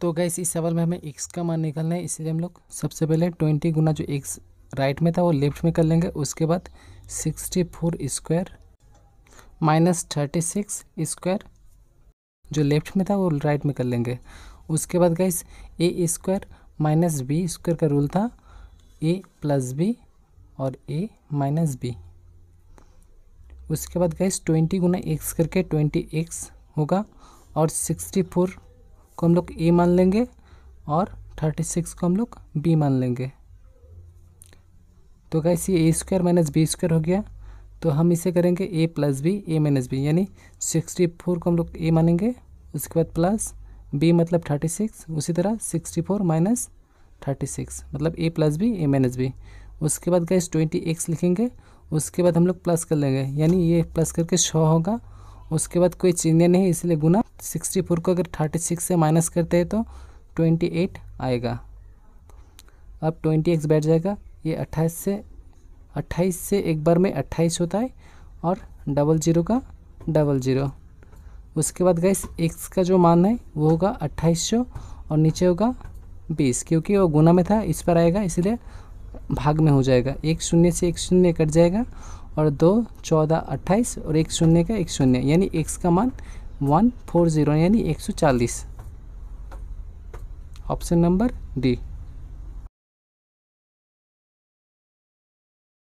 तो गैस इस सवाल में हमें एक्स का मान निकालना है इसलिए हम लोग सबसे पहले ट्वेंटी गुना जो एक्स राइट में था वो लेफ्ट में कर लेंगे उसके बाद sixty four square minus thirty six square जो लेफ्ट में था वो राइट में कर लेंगे उसके बाद guess A square minus B square का रूल था ए प्लस बी और ए माइनस बी उसके बाद गैस ट्वेंटी गुना एक्स करके ट्वेंटी एक्स होगा और सिक्सटी फोर को हम लोग ए मान लेंगे और थर्टी सिक्स को हम लोग बी मान लेंगे तो गैस ये A square minus B square हो गया तो हम इसे करेंगे A plus B A minus B यानी सिक्सटी फोर को हम लोग ए मानेंगे उसके बाद प्लस बी मतलब थर्टी सिक्स उसी तरह sixty four minus thirty six मतलब A plus B A minus B उसके बाद गैस ट्वेंटी एक्स लिखेंगे उसके बाद हम लोग प्लस कर लेंगे यानी ये प्लस करके छः होगा उसके बाद कोई चिन्ह नहीं इसलिए गुना सिक्सटी फोर को अगर थर्टी सिक्स से माइनस करते हैं तो ट्वेंटी एट आएगा अब ट्वेंटी एक्स बैठ जाएगा ये अट्ठाईस से अट्ठाईस से एक बार में अट्ठाईस होता है और डबल जीरो का डबल जीरो उसके बाद गैस एक्स का जो मान है वो होगा अट्ठाईस सौ और नीचे होगा बीस क्योंकि वो गुना में था इस पर आएगा इसलिए भाग में हो जाएगा एक शून्य से एक शून्य कट जाएगा और दो चौदह अट्ठाईस और एक शून्य का एक शून्य यानी एक्स का मान वन फोर ज़ीरो यानी एक सौ चालीस ऑप्शन नंबर डी